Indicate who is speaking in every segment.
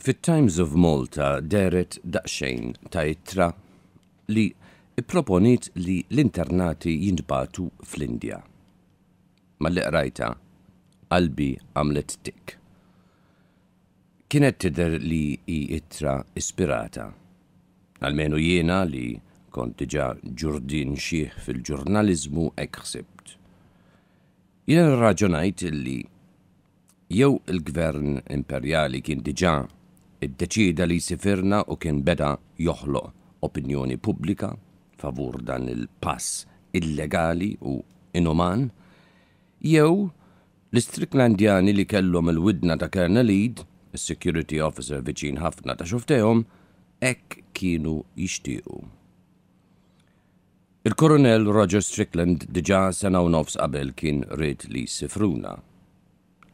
Speaker 1: Fit-Times of Malta deret daqxejn ta' ittra li proponit li l-internati jindbatu fl-Indja. li rajta, qalbi għamlet tik. Kienet tider li i ittra ispirata. Almenu jiena li kont diġa ġurdin xieħ fil-ġurnalizmu ekħsibt. Jien raġunajt li jew il-gvern imperjali kien diġa id-deċida li sifirna u kien beda joħloq opinjoni pubblika favur dan il-pass illegali u inuman, jew l-Istriklandjani li kellhom il-widna ta' Kerna Lead, il-Security Officer viċin ħafna ta' xoftehom, ek kienu jixtiequ. Il-Koronel Roger Strickland diġa sena u nofs qabel kien rrit li sifruna.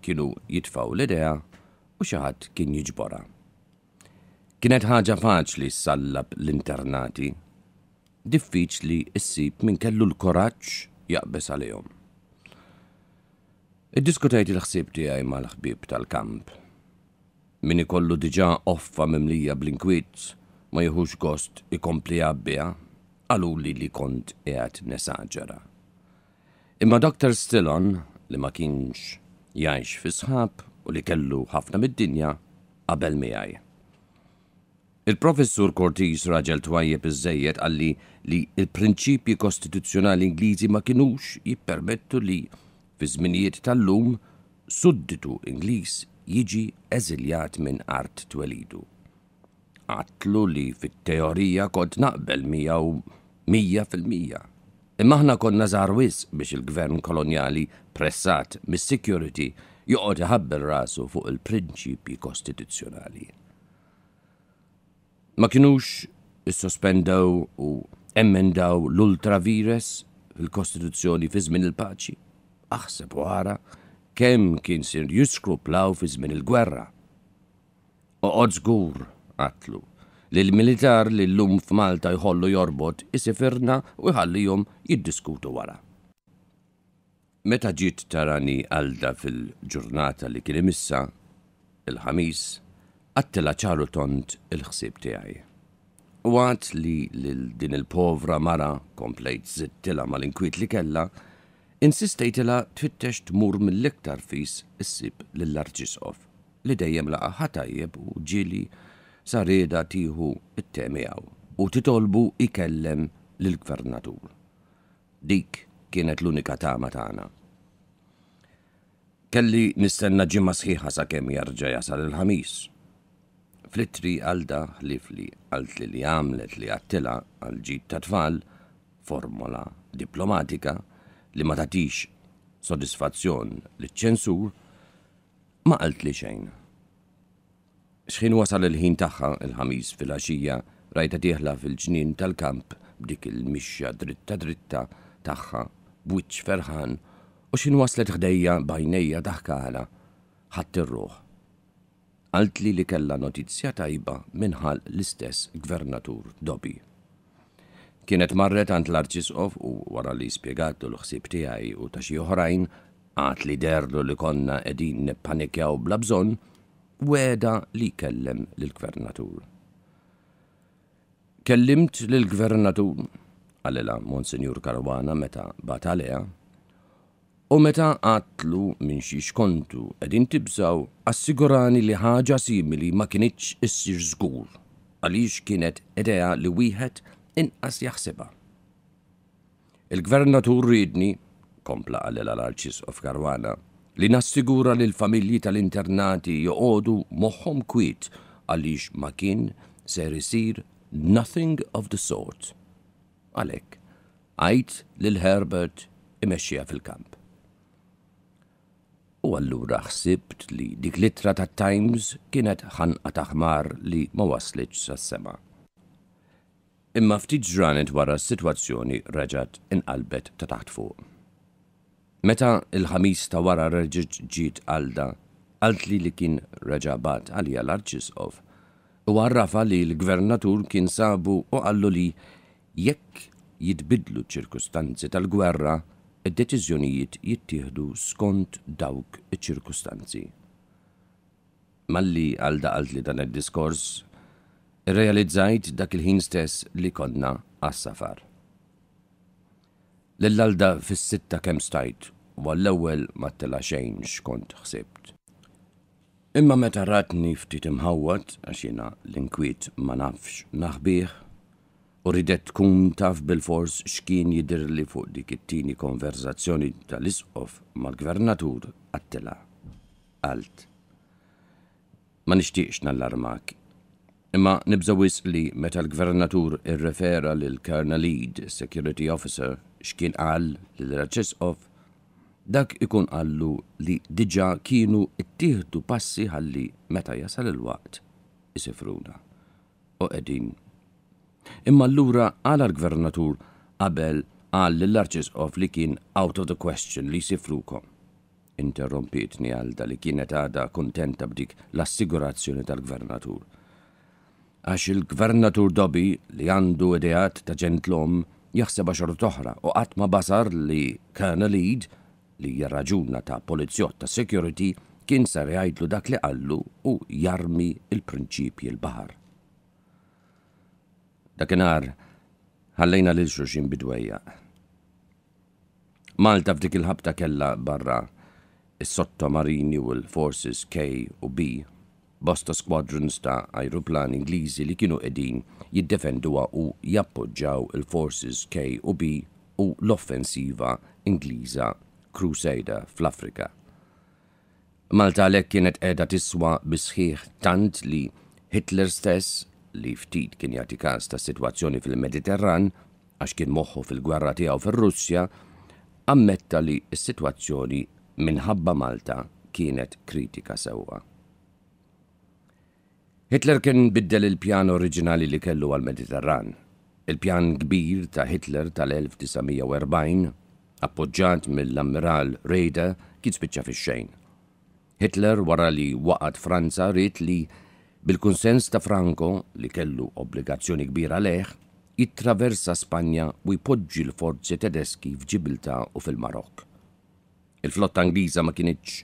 Speaker 1: Kienu jitfaw l-idea u xaħat kien jiġbora. Kienet ħaġa faċli s-sallab l-internati. Diffiċli s-sib minn kellu l-koraċ jaqbes għalihom. id diskutajti il-ħsib tiegħi mal-ħbib tal-kamp. Min ikollu diġà offa mimlija bl-inkwiet ma jħux gost ikompli għabbija, għalu li li kont eħat nesagġera. Imma Dr. Stillon li ma kienx jgħix fi sħab u li kellu ħafna mid-dinja qabel għaj. Il-professur Cortis raġel twajjeb iż-żejjed għalli li il-prinċipji kostituzzjonali Ingliżi ma kinux jippermettu li fi żminijiet tal-lum sudditu Ingliż jiġi eżiljat minn art twelidu. Għatlu li fit-teorija kont naqbel u mija fil-mija. Imma aħna konna żarwis biex il-gvern kolonjali pressat mis-security joqgħod iħabbel rasu fuq il-prinċipji kostituzzjonali ma kienux sospendaw u emmendaw l ultravires fil-Kostituzzjoni fi żmien il-paċi. Aħseb wara kemm kien sir jiskruplaw fi żmien il-gwerra. Oqgħod żgur għatlu li l-militar li l-lum f'Malta jħollu jorbot isifirna u jħallihom jiddiskutu wara. Meta ġiet tarani għalda fil-ġurnata li kien imissa, il-ħamis għattila ċaru tont il-ħsib tiegħi. għat li l-din il-povra mara komplejt zittila mal-inkwit li kella, insistejtila twittex tmur mill-iktar fis issib l arċisqof li dejjem laqa ħatajjeb u ġili sarida tiħu it-temijaw u titolbu ikellem l-gvernatur. Dik kienet l-unika tama tagħna. Kelli nistenna ġimma sħiħa sa kemm jarġa jasal il-ħamis flittri għalda li fli għalt li li għamlet li għattila għal ġit ta' tfal formola diplomatika li ma tatix sodisfazzjon li ċensur ma għalt li xejn. Xħin wasal il-ħin tagħha il-ħamis fil ħaxija rajta tieħla fil-ġnien tal-kamp b'dik il-mixja dritta dritta tagħha bwiċċ ferħan u xin waslet ħdejja bajnejja daħkala ħadd ir-ruħ għalt li li kella notizja tajba minħal l-istess gvernatur Dobi. Kienet marret għant l-arċisqof u wara li spiegattu l-ħsib tiegħi u ta' xi oħrajn għat li derlu li konna edin panikjaw bla bżonn, weda li kellem l-gvernatur. Kellimt l-gvernatur, għalila Monsignor Karwana meta batalea, U meta għatlu minn xi xkontu qegħdin tibżaw assigurani li ħaġa simili ma kienitx issir żgur għaliex kienet idea li wieħed inqas jaħsibha. Il-gvernatur ridni, kompla għalil għal-Arċis of Karwana, li nassigura li l-familji tal-internati joqodu moħħom kwit għaliex ma kien ser isir nothing of the sort. Għalek, għajt lil Herbert imexxija fil-kamp u allura ħsibt li dik litra ta' Times kienet ħanqa taħmar li ma waslitx sas-sema. Imma ftit ġranet wara s-sitwazzjoni reġat inqalbet ta' taħt fuq. Meta il-ħamis ta' wara reġġ ġiet għalda, għalt li li kien reġabat għalija l-Arċisqof u għarrafa li l-gvernatur kien sabu u għallu li jekk jitbidlu ċirkustanzi tal-gwerra id-deċiżjonijiet jittieħdu skont dawk iċ-ċirkustanzi. Malli għal daqalt li dan id-diskors, irrealizzajt dak il-ħin stess li konna għas-safar. L-għalda fis-sitta kem stajt, u għall ewwel ma tela xejn xkont xsibt. Imma meta ratni ftit imħawwat, għax l-inkwiet ma nafx naħbih, U ridet tkun taf bil-fors xkien jidir li fuq dik it-tini konverzazzjoni tal-isqof mal-gvernatur għattela. Alt. Ma nishtiqx nallarmak. Imma nibżawis li meta l-gvernatur irrefera lil Colonel Lead, Security Officer, xkien qal lil-Raċisqof, dak ikun qallu li diġa kienu ittieħdu passi ħalli meta jasal il-waqt isifruna. U qegħdin Imma allura għal gvernatur qabel għal l of li kien out of the question li sifrukom. għal da li kienet għada kontenta b'dik l-assigurazzjoni tal-gvernatur. Għax il-gvernatur Dobi li għandu ideat ta' ġentlom jaħseb għaxar toħra u għatma ma basar li kana lid li jarraġuna ta' polizjot ta' security kien sar jgħidlu dak li qallu u jarmi il-prinċipji l-bahar. Dakinar, ħallejna lil xuxin bidwejja. Malta f'dik il-ħabta kella barra is-sottomarini u l-forces K u B, bosta squadrons ta' aeroplan Ingliżi li kienu edin jiddefenduwa u jappoġġaw il-forces K u B u l-offensiva Ingliża Crusader fl-Afrika. Malta għalhekk kienet edha tiswa bisħiħ tant li Hitler stess li ftit kien jagħti każ ta' sitwazzjoni fil-Mediterran għax kien moħħu fil-gwerra tiegħu fir-Russja, ammetta li s-sitwazzjoni minħabba Malta kienet kritika sewwa. Hitler kien biddel il-pjan oriġinali li kellu għal-Mediterran. Il-pjan kbir ta' Hitler tal-1940, appoġġat mill-ammiral Reda, kien spiċċa fix-xejn. Hitler wara li waqat Franza rrit li Bil-kunsens ta' Franco, li kellu obbligazzjoni kbira leħ, jittraversa Spanja u jpoġġi l-forzi tedeschi f'Ġibilta u fil-Marok. Il-flotta Angliża ma kienitx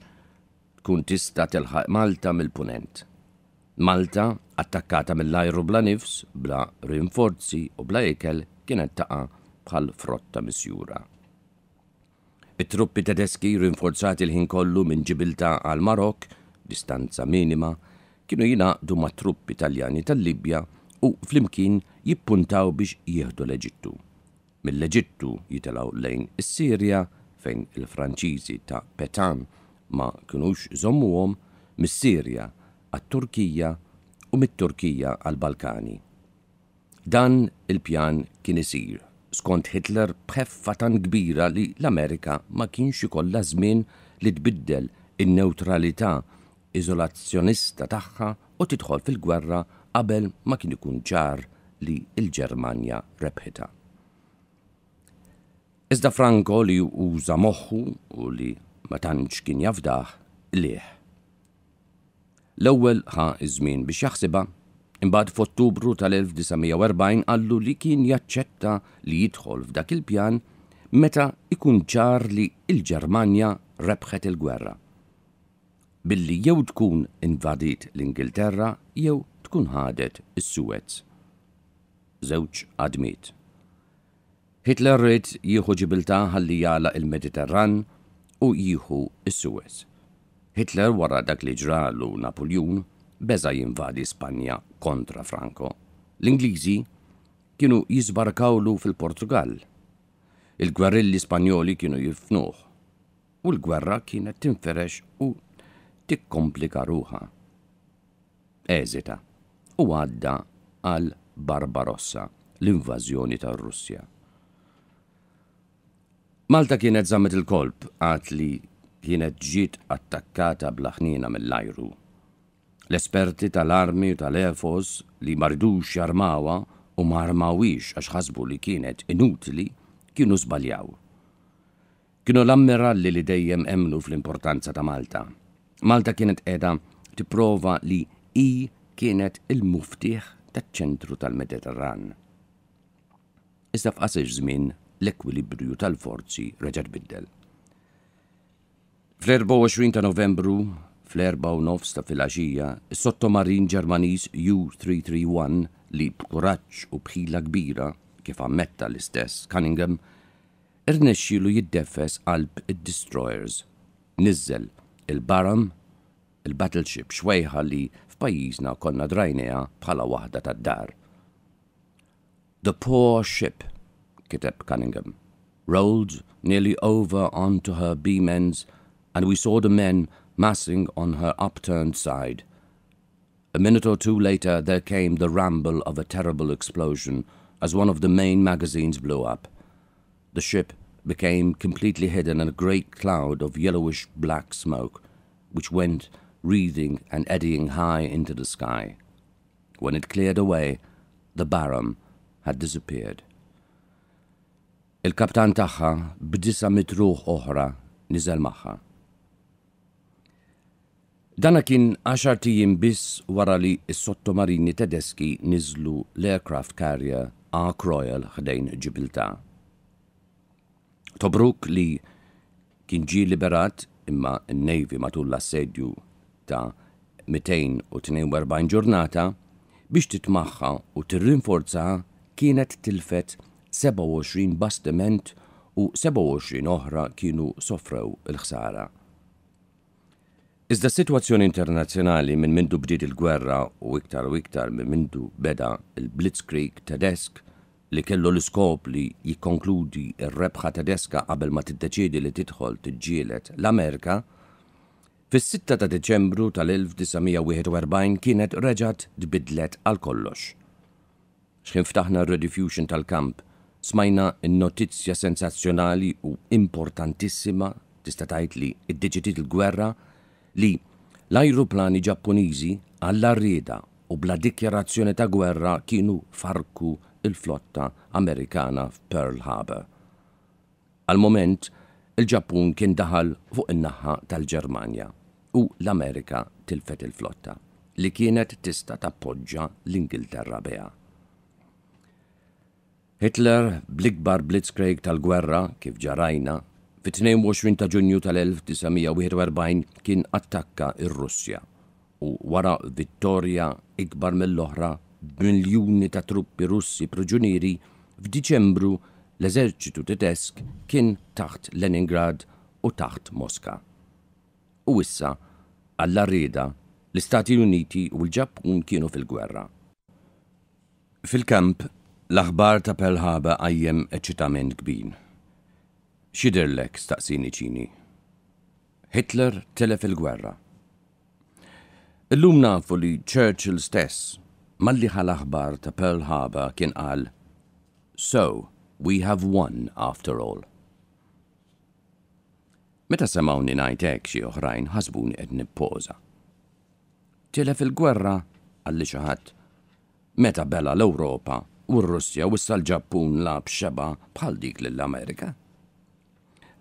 Speaker 1: tkun tista' telħaq Malta mill-punent. Malta, attakkata mill-ajru bla nifs, bla rinforzi u bla ekel, kienet taqa bħal frotta misjura. It-truppi tedeschi rinforzati l-ħin kollu minn Ġibilta għal Marok, distanza minima, kienu jinaqdu ma' truppi Italjani tal-Libja u flimkien jippuntaw biex jieħdu l-Eġittu. Mill-Eġittu jitelaw lejn is-Sirja fejn il-Franċiżi ta' Petan ma kinux żommuhom mis-Sirja għat-Turkija u mit-Turkija għal-Balkani. Dan il-pjan kien isir skont Hitler bħeffa tan kbira li l-Amerika ma kienx ikollha żmien li tbiddel in-neutralità iżolazzjonista tagħha u tidħol fil-gwerra qabel ma kien ikun ċar li il-Ġermanja rebħita. Iżda Franco li uża moħħu u li ma tantx kien jafdaħ liħ. L-ewwel ħa iż-żmien biex jaħsibha, imbagħad f'Ottubru tal-1940 qallu li kien jaċċetta li jidħol f'dak il-pjan meta ikun ċar li l ġermanja rebħet il-gwerra billi jew tkun invadit l-Ingilterra jew tkun ħadet is-Suez. Żewġ admit. Hitler rrit jieħu ġibilta ħalli jala il-Mediterran u jieħu is-Suez. Hitler wara dak li ġralu Napoljon beza jinvadi Spanja kontra Franco. L-Ingliżi kienu jizbarkawlu fil-Portugal. Il-gwerilli Spanjoli kienu jifnuħ u l-gwerra kienet tinferex u tikkomplika ruħa. Eżita, u għadda għal Barbarossa, l-invażjoni tar-Russja. Malta kienet zammet il-kolb għat li kienet ġiet attakkata blaħnina mill-lajru. L-esperti tal-armi u tal-efos li maridux jarmawa u marmawix għax ħasbu li kienet inutli kienu zbaljaw. Kienu l-ammiralli li dejjem emnu fl-importanza ta' Malta. Malta kienet edha tipprova li i kienet il-muftiħ taċ-ċentru tal-Mediterran. Iżda f'qasir żmien l-ekwilibrju tal-forzi reġa' Biddel. Fl-24 ta' Novembru fl 4 u nofs ta' filaxija, is sottomarin ġermanis U-331 li b'kuraġġ u bħila kbira, kif ammetta l-istess Cunningham, irnexxilu jiddefes qalb id-destroyers. Nizzel il-baram, il-battleship xwejħa li f'pajjiżna konna drajnija bħala waħda tad-dar. The poor ship, kiteb Cunningham, rolled nearly over onto her beam ends, and we saw the men massing on her upturned side. A minute or two later, there came the rumble of a terrible explosion as one of the main magazines blew up. The ship became completely hidden in a great cloud of yellowish black smoke. which went wreathing and eddying high into the sky. When it cleared away, the barum had disappeared. Il-kaptan taħħa b'disa mitruħ oħra niżel maħħa. Dana kien 10 tijim biss wara li s-sottomarini Tedeski nizlu l-aircraft carrier Ark Royal ħdejn Ġibilta. Tobruk li kien ġi liberat imma n-Navy matul l-assedju ta' 242 ġurnata biex titmaħħa u tirrinforza kienet tilfet 27 bastiment u 27 oħra kienu sofrew il-ħsara. Iżda situazzjoni internazzjonali minn mindu bdiet il-gwerra u iktar u iktar minn mindu beda il-Blitzkrieg tedesk li kellu l-iskop li jikonkludi r-rebħa tedeska qabel ma tiddeċiedi li tidħol tiġġielet l-Amerika, fis-6 ta' Deċembru tal-1941 kienet reġat tbidlet għal kollox. Xħin ftaħna r-rediffusion tal-kamp, smajna n-notizja sensazzjonali u importantissima tista' tgħid li iddeċidiet il-gwerra li l-ajruplani Ġappuniżi għall-arrieda u bla dikjarazzjoni ta' gwerra kienu farku il-flotta Amerikana f'Pearl Harbor. Għal-moment, il-Ġappun kien daħal fuq in-naħa tal-Ġermanja u l-Amerika tilfet il-flotta li kienet tista tappoġġa l-Ingilterra beha. Hitler bl-ikbar blitzkrieg tal-gwerra kif ġarajna fit-22 ta' ġunju tal-1941 kien attakka ir-Russja u wara vittorja ikbar mill-oħra b'miljuni ta' truppi russi proġuniri, f'Diċembru l-eżerċitu tedesk kien taħt Leningrad u taħt Moska. U issa, alla rida, l-Istati Uniti u l-Ġappun kienu fil-gwerra. Fil-kamp, l-aħbar ta' Pearl Harbor għajjem eċitament kbin. Xidirlek, staqsini ċini. Hitler telef il-gwerra. Illum nafu li Churchill stess Malliħa l-aħbar ta' Pearl Harbor kien qal So, we have won after all. Meta semawni najtek xie uħrajn ħasbuni qed nippoża. Tile fil gwerra għalli xi ħadd. Meta bella l europa u r-Russja wissa l-Ġappun la xeba bħal dik l amerika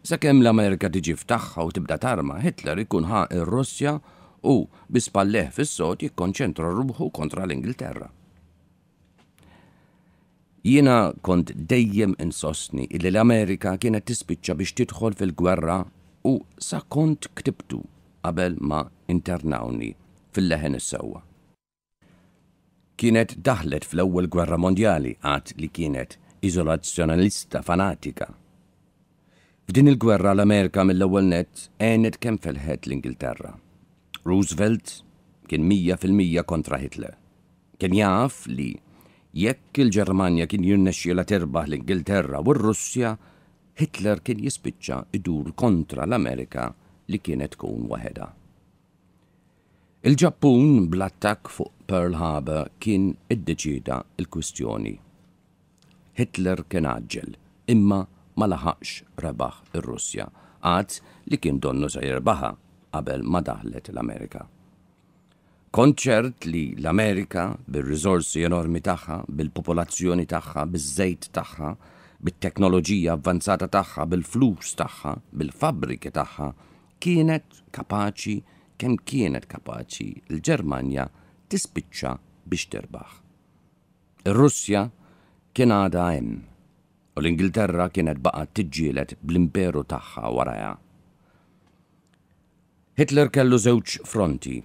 Speaker 1: Sakemm l-Amerika tiġi ftaħħa u tibda tarma, Hitler ikun ħa ir-Russja u bispalleħ fis-sod jikkonċentra ruħu kontra l-Ingilterra. Jiena kont dejjem insostni illi l-Amerika kienet tispiċċa biex tidħol fil-gwerra u sa kont ktibtu qabel ma internawni fil-leħen is-sewwa. Kienet daħlet fl-ewwel gwerra mondjali għad li kienet izolazzjonalista fanatika. F'din il-gwerra l-Amerika mill-ewwel net għenet kemm felħet l-Ingilterra. Roosevelt kien mija fil-mija kontra Hitler. Kien jaf li jekk il-Ġermanja kien jirnexxiela terbaħ l-Ingilterra u r-Russja, Hitler kien jispiċċa idur kontra l-Amerika li kienet tkun waħedha. Il-Ġappun bl-attak fuq Pearl Harbor kien iddeċida il-kwistjoni. Hitler kien aġġel, imma ma laħax rebaħ ir-Russja, għad li kien donnu se jirbaħa qabel ma daħlet l-Amerika. Konċert li l-Amerika, bil-rizorsi enormi tagħha, bil-popolazzjoni tagħha, bil-żejt tagħha, bil-teknoloġija avvanzata tagħha, bil-flus tagħha, bil-fabriki tagħha, kienet kapaċi kemm kienet kapaċi l-Ġermanja tispiċċa biex terbaħ. Ir-Russja kien għada hemm u l-Ingilterra kienet baqa' tiġġielet bl-imperu tagħha warajha. Hitler kellu żewġ fronti.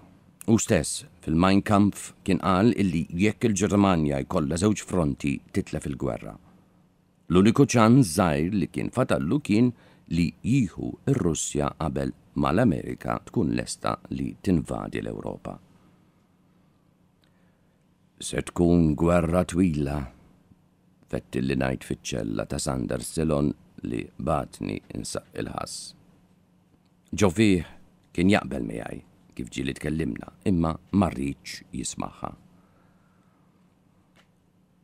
Speaker 1: U stess, fil-Mein Kampf kien qal illi jekk il-Ġermanja jkollha żewġ fronti titla fil-gwerra. L-uniku ċan żgħir li kien fatallu kien li jieħu ir-Russja qabel mal-Amerika tkun lesta li tinvadi l-Ewropa. Se tkun gwerra twila, fetti li najt fiċċella ta' Sander Silon li batni insaq il-ħass. Ġovih Kien jaqbel miegħi kif ġili tkellimna, imma marriċ jismaħħa.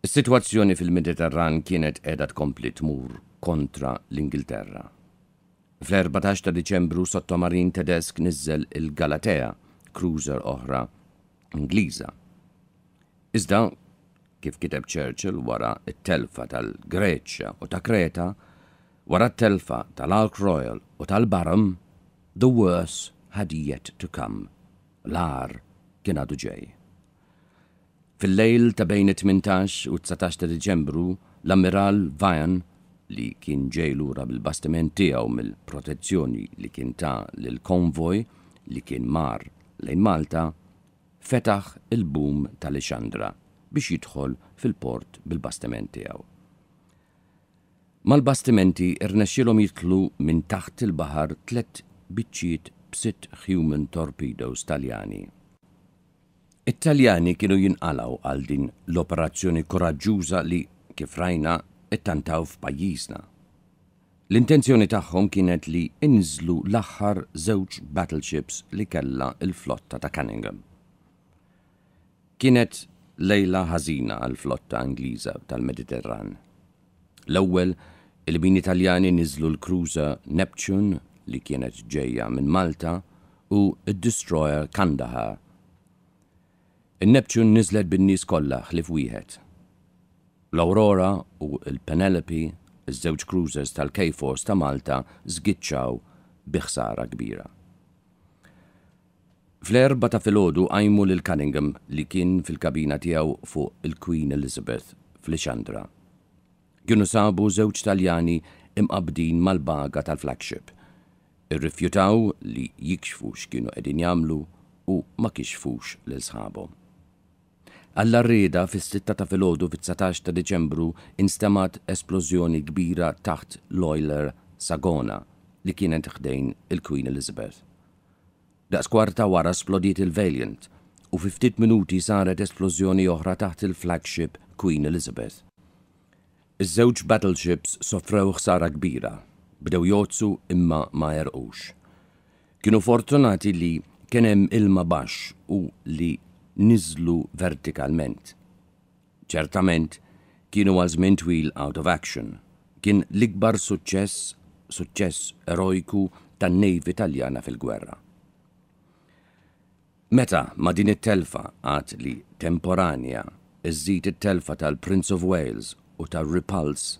Speaker 1: Is-sitwazzjoni fil-Mediterran kienet qiegħda tkompli tmur kontra l-Ingilterra. Fl-14 ta' Deċembru sottomarin tedesk niżel il-Galatea, cruiser oħra Ingliża. Iżda, kif kiteb Churchill wara it-telfa tal-Greċja u ta' Kreta, wara t-telfa tal-Alk Royal u tal-Barham, the worse had yet to come. L-ar kien għadu ġej. Fil-lejl ta' bejn 18 u 19 ta' Deċembru, l-ammiral Vajan, li kien ġej lura bil-bastiment tiegħu mill-protezzjoni li kien ta' lil-konvoj li kien mar lejn Malta, fetaħ il-bum tal-Ixandra biex jidħol fil-port bil-bastiment tiegħu. Mal-bastimenti irnexxilhom jitlu minn taħt il-baħar tlet biċċiet b'sitt Human Torpedoes Taljani. It-Taljani kienu jinqalaw għal din l-operazzjoni koraġġuża li kif rajna ittantaw f'pajjiżna. L-intenzjoni tagħhom kienet li inżlu l-aħħar żewġ battleships li kella il-flotta ta' Cunningham. Kienet lejla ħażina għal flotta Angliża tal-Mediterran. L-ewwel, il-min Italjani niżlu l cruiser Neptune li kienet ġejja minn Malta u id-destroyer Kandahar. il neptun nizlet bin-nies kollha ħlif wieħed. L-Aurora u il-Penelope, iż-żewġ cruisers tal-Kejfors ta' Malta, żgiċċaw biħsara kbira. Fl-erba ta' filgħodu għajmu lil Cunningham li kien fil-kabina tiegħu fuq il-Queen Elizabeth fl-Ixandra. Kienu sabu żewġ Taljani imqabdin mal-baga tal-flagship – irrifjutaw li jikxfu x'kienu qegħdin jagħmlu u ma kixfux l sħabhom. Alla reda fis-6 ta' filgħodu fit-19 ta' Deċembru instemat esplużjoni kbira taħt l-Oiler Sagona li kienet ħdejn il-Queen Elizabeth. Da' skwarta wara splodiet il-Valiant u 50 minuti saret esplożjoni oħra taħt il-flagship Queen Elizabeth. Iż-żewġ battleships sofrew ħsara kbira bdew jozzu imma ma jarqux. Kienu fortunati li kienem ilma baxx u li nizlu vertikalment. Ċertament, kienu għazmin twil out of action. Kien l-ikbar suċċess, suċċess erojku tan nejv Italjana fil-gwerra. Meta ma din it-telfa għat li temporanja iżżid it-telfa tal-Prince of Wales u tal-Repulse,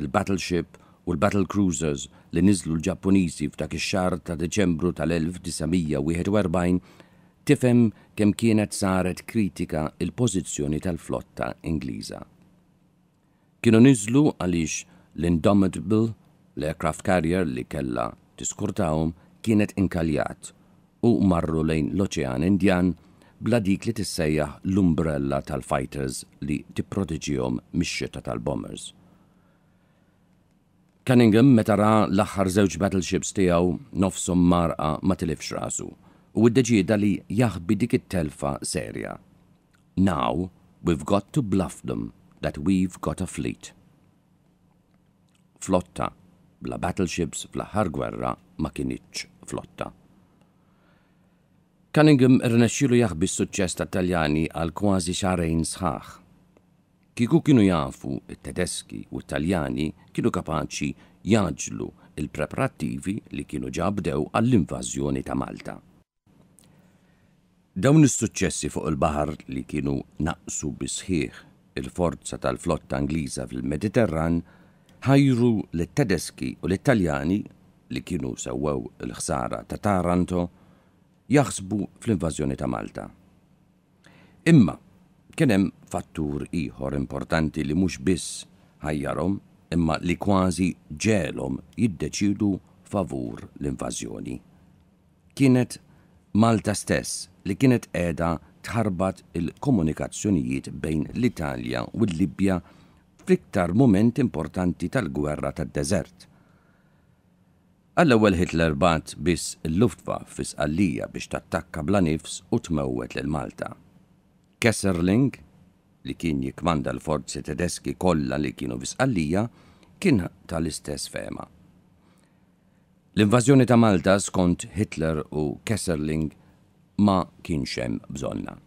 Speaker 1: il-battleship u l-Battle Cruisers li niżlu l-Ġappuniżi f'dak ix-xahar ta' Deċembru tal-1941 tifhem kemm kienet saret kritika il-pożizzjoni tal-flotta Ingliża. Kienu niżlu għaliex l-Indomitable, l-aircraft carrier li kella tiskurtawhom kienet inkaljat u marru lejn l-Oċean Indjan bla dik li tissejjaħ l-umbrella tal-fighters li tipproteġihom mix-xita tal-bombers. Cunningham meta ra l-aħħar żewġ battleships tiegħu nofshom marqa ma tilifx rasu u d-deġieda li jaħbi dik it-telfa serja. Now we've got to bluff them that we've got a fleet. Flotta bla battleships bla ħar gwerra ma kienitx flotta. Cunningham irnexxielu jaħbi s-suċċess tat-Taljani għal kważi xarejn sħaħ Kiku kienu jafu it-Tedeski u taljani kienu kapaċi jaġlu il-preparattivi li kienu ġabdew għall-invażjoni ta' Malta. Dawn is-suċċessi fuq il-baħar li kienu naqsu bisħiħ il-forza tal-flotta Angliża fil-Mediterran ħajru l-Tedeski u l-Italjani li kienu sewwew il-ħsara ta' Taranto jaħsbu fl-invażjoni ta' Malta. Imma Kien hemm fattur ieħor importanti li mhux biss ħajjarhom imma li kważi ġelhom jiddeċidu favur l-invażjoni. Kienet Malta stess li kienet qiegħda tħarbat il-komunikazzjonijiet bejn l-Italja u l-Libja fl-iktar moment importanti tal-gwerra tad-deżert. għall ewel Hitler bat biss l-Luftwaffe fis biex tattakka bla nifs u tmewet lil Malta. Kesserling, li kien jikmanda l-forzi tedeski kollha li kienu visqallija, kien tal-istess fema. L-invażjoni ta' Malta skont Hitler u Kesserling ma kienx hemm bżonna.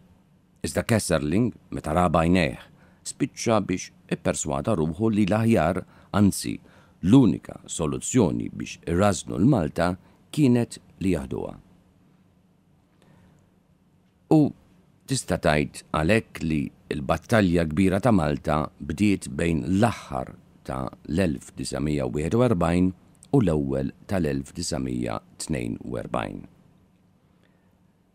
Speaker 1: Iżda Kesserling, meta raba jnejh, spiċċa biex ipperswada ruħu li l-aħjar, anzi, l-unika soluzzjoni biex irrażnu l-Malta kienet li jaħduha. U tista' tgħid għalhekk li l-battalja kbira ta' Malta bdiet bejn l-aħħar ta' l-1941 u l-ewwel tal-1942.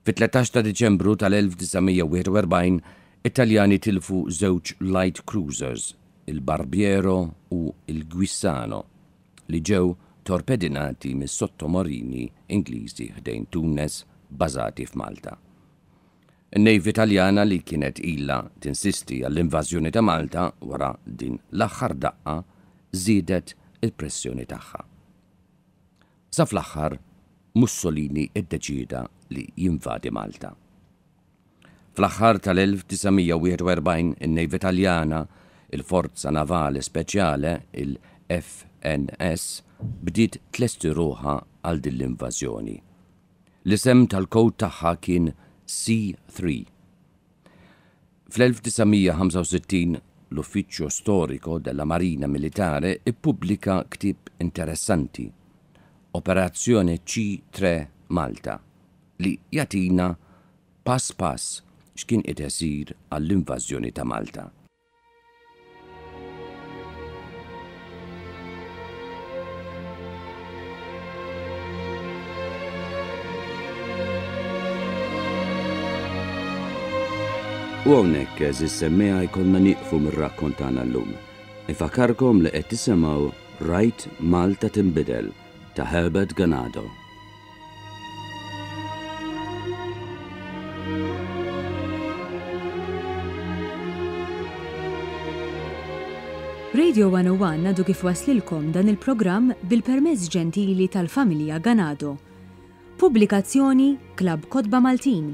Speaker 1: Fit-13 ta' Diċembru tal-1941 Italjani tilfu żewġ light cruisers, il-Barbiero u il-Gwissano, li ġew torpedinati mis sottomarini Ingliżi ħdejn Tunes bażati f'Malta. In-Nejv Italjana li kienet illa tinsisti għall-invażjoni ta' Malta wara din l-aħħar daqqa żiedet il-pressjoni tagħha. Sa fl-aħħar Mussolini iddeċida li jinvadi Malta. Fl-aħħar tal-1941 in nejv Italjana il-Forza Navale Speċjale il-FNS bdiet tlesti ruħa għal din l-invażjoni. L-isem tal-kod tagħha kien C3. Fl-1965 l-Uffiċċju Storiko della Marina Militare ippubblika ktib interessanti, Operazzjoni C3 Malta, li jatina pass pass x'kien qed għall-invażjoni ta' Malta. U għonek eżis semmeja jkollna niqfu mir-rakkontana l-lum. Ifakarkom li qed tisimgħu Right Malta Timbidel ta' Herbert Ganado. Radio 101 għadu kif waslilkom dan il-programm bil-permezz ġentili tal-familja Ganado. Publikazzjoni Klab Kodba Maltin